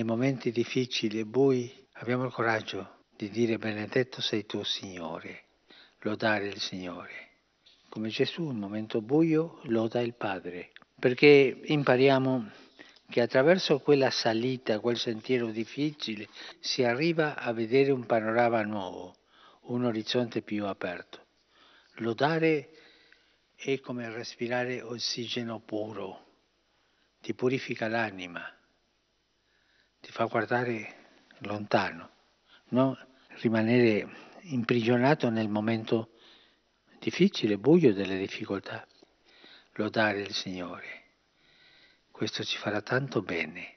nei momenti difficili e bui abbiamo il coraggio di dire benedetto sei tu Signore, lodare il Signore. Come Gesù, in momento buio, loda il Padre, perché impariamo che attraverso quella salita, quel sentiero difficile, si arriva a vedere un panorama nuovo, un orizzonte più aperto. Lodare è come respirare ossigeno puro, ti purifica l'anima ti fa guardare lontano, non rimanere imprigionato nel momento difficile, buio delle difficoltà. Lodare il Signore. Questo ci farà tanto bene.